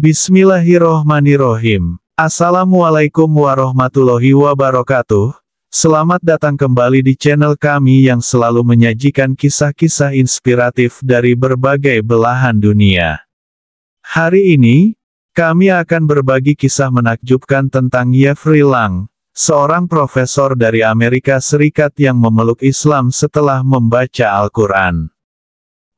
Bismillahirrohmanirrohim. Assalamualaikum warahmatullahi wabarakatuh. Selamat datang kembali di channel kami yang selalu menyajikan kisah-kisah inspiratif dari berbagai belahan dunia. Hari ini, kami akan berbagi kisah menakjubkan tentang Jeffrey Lang, seorang profesor dari Amerika Serikat yang memeluk Islam setelah membaca Al-Quran.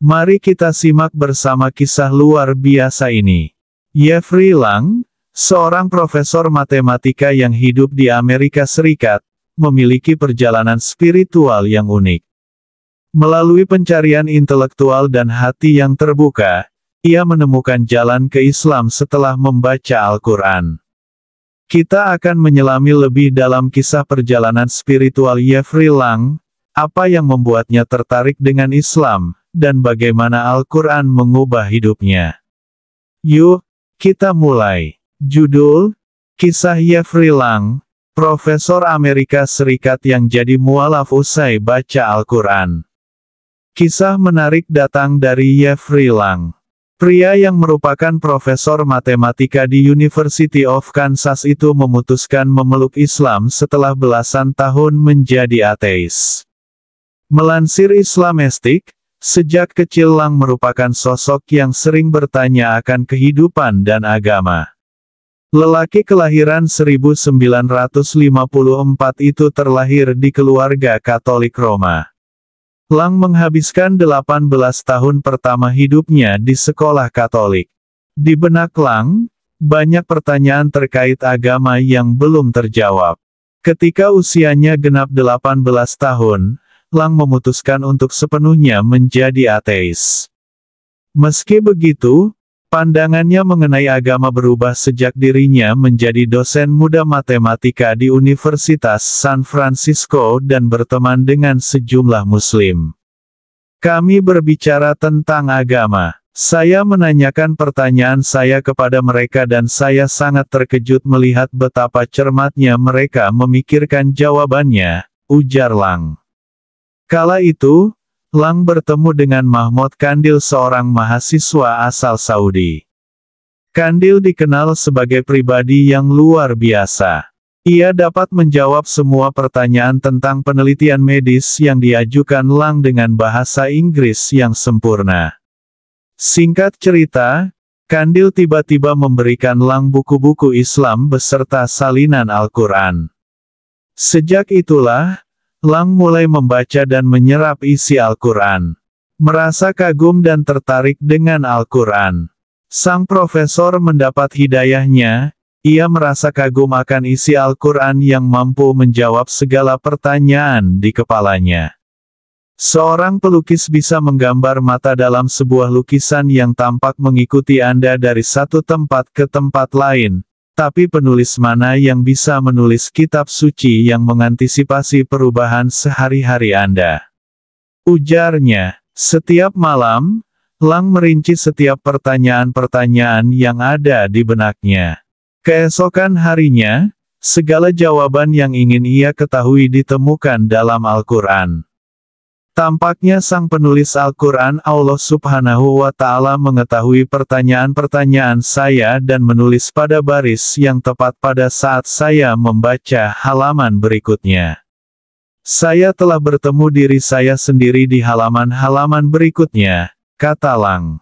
Mari kita simak bersama kisah luar biasa ini. Jeffrey Lang, seorang profesor matematika yang hidup di Amerika Serikat, memiliki perjalanan spiritual yang unik. Melalui pencarian intelektual dan hati yang terbuka, ia menemukan jalan ke Islam setelah membaca Al-Quran. Kita akan menyelami lebih dalam kisah perjalanan spiritual Jeffrey Lang, apa yang membuatnya tertarik dengan Islam, dan bagaimana Al-Quran mengubah hidupnya. Yuk, kita mulai. Judul, Kisah Yefri Lang, Profesor Amerika Serikat yang jadi mualaf usai baca Al-Quran. Kisah menarik datang dari Yefri Lang. Pria yang merupakan profesor matematika di University of Kansas itu memutuskan memeluk Islam setelah belasan tahun menjadi ateis. Melansir Islamistik, Sejak kecil Lang merupakan sosok yang sering bertanya akan kehidupan dan agama. Lelaki kelahiran 1954 itu terlahir di keluarga Katolik Roma. Lang menghabiskan 18 tahun pertama hidupnya di sekolah Katolik. Di benak Lang, banyak pertanyaan terkait agama yang belum terjawab. Ketika usianya genap 18 tahun, Lang memutuskan untuk sepenuhnya menjadi ateis. Meski begitu, pandangannya mengenai agama berubah sejak dirinya menjadi dosen muda matematika di Universitas San Francisco dan berteman dengan sejumlah muslim. Kami berbicara tentang agama. Saya menanyakan pertanyaan saya kepada mereka dan saya sangat terkejut melihat betapa cermatnya mereka memikirkan jawabannya, ujar Lang. Kala itu, Lang bertemu dengan Mahmud Kandil seorang mahasiswa asal Saudi. Kandil dikenal sebagai pribadi yang luar biasa. Ia dapat menjawab semua pertanyaan tentang penelitian medis yang diajukan Lang dengan bahasa Inggris yang sempurna. Singkat cerita, Kandil tiba-tiba memberikan Lang buku-buku Islam beserta salinan Al-Quran. Sejak itulah, Lang mulai membaca dan menyerap isi Al-Quran. Merasa kagum dan tertarik dengan Al-Quran. Sang profesor mendapat hidayahnya, ia merasa kagum akan isi Al-Quran yang mampu menjawab segala pertanyaan di kepalanya. Seorang pelukis bisa menggambar mata dalam sebuah lukisan yang tampak mengikuti Anda dari satu tempat ke tempat lain, tapi penulis mana yang bisa menulis kitab suci yang mengantisipasi perubahan sehari-hari Anda? Ujarnya, setiap malam, Lang merinci setiap pertanyaan-pertanyaan yang ada di benaknya. Keesokan harinya, segala jawaban yang ingin ia ketahui ditemukan dalam Al-Quran. Tampaknya sang penulis Al-Quran Allah subhanahu wa ta'ala mengetahui pertanyaan-pertanyaan saya dan menulis pada baris yang tepat pada saat saya membaca halaman berikutnya. Saya telah bertemu diri saya sendiri di halaman-halaman berikutnya, kata Lang.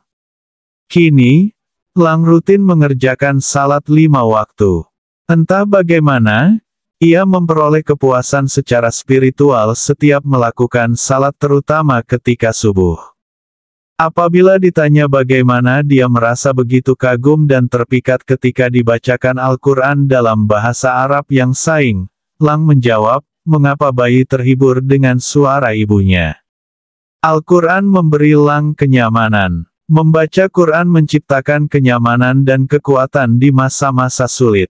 Kini, Lang rutin mengerjakan salat lima waktu. Entah bagaimana, ia memperoleh kepuasan secara spiritual setiap melakukan salat terutama ketika subuh. Apabila ditanya bagaimana dia merasa begitu kagum dan terpikat ketika dibacakan Al-Quran dalam bahasa Arab yang saing, Lang menjawab, mengapa bayi terhibur dengan suara ibunya. Al-Quran memberi Lang kenyamanan. Membaca Quran menciptakan kenyamanan dan kekuatan di masa-masa sulit.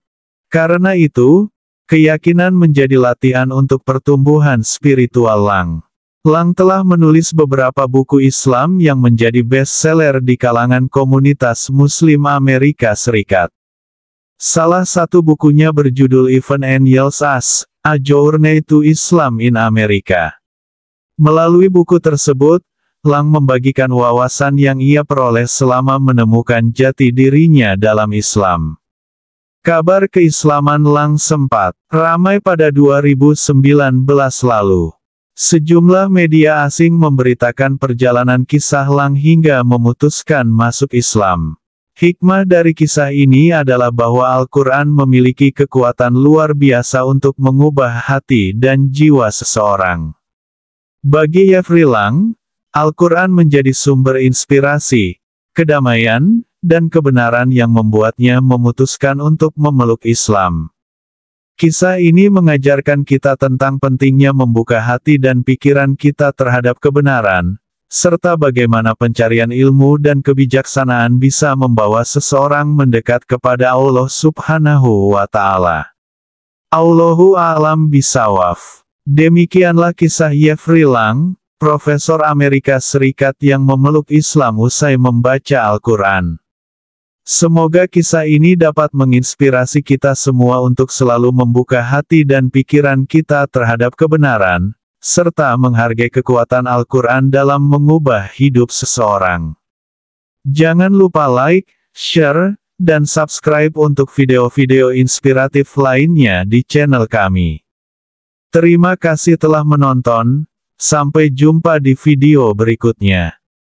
Karena itu, Keyakinan menjadi latihan untuk pertumbuhan spiritual Lang. Lang telah menulis beberapa buku Islam yang menjadi bestseller di kalangan komunitas Muslim Amerika Serikat. Salah satu bukunya berjudul Even Angels Us, A Journey to Islam in America. Melalui buku tersebut, Lang membagikan wawasan yang ia peroleh selama menemukan jati dirinya dalam Islam. Kabar keislaman lang sempat ramai pada 2019 lalu. Sejumlah media asing memberitakan perjalanan kisah Lang hingga memutuskan masuk Islam. Hikmah dari kisah ini adalah bahwa Al-Quran memiliki kekuatan luar biasa untuk mengubah hati dan jiwa seseorang. Bagi Yafri Lang, Al-Quran menjadi sumber inspirasi, kedamaian, dan kebenaran yang membuatnya memutuskan untuk memeluk Islam. Kisah ini mengajarkan kita tentang pentingnya membuka hati dan pikiran kita terhadap kebenaran, serta bagaimana pencarian ilmu dan kebijaksanaan bisa membawa seseorang mendekat kepada Allah Subhanahu wa Ta'ala. Allahu alam bisawaf. Demikianlah kisah Yefri Lang, Profesor Amerika Serikat yang memeluk Islam usai membaca Al-Quran. Semoga kisah ini dapat menginspirasi kita semua untuk selalu membuka hati dan pikiran kita terhadap kebenaran, serta menghargai kekuatan Al-Quran dalam mengubah hidup seseorang. Jangan lupa like, share, dan subscribe untuk video-video inspiratif lainnya di channel kami. Terima kasih telah menonton, sampai jumpa di video berikutnya.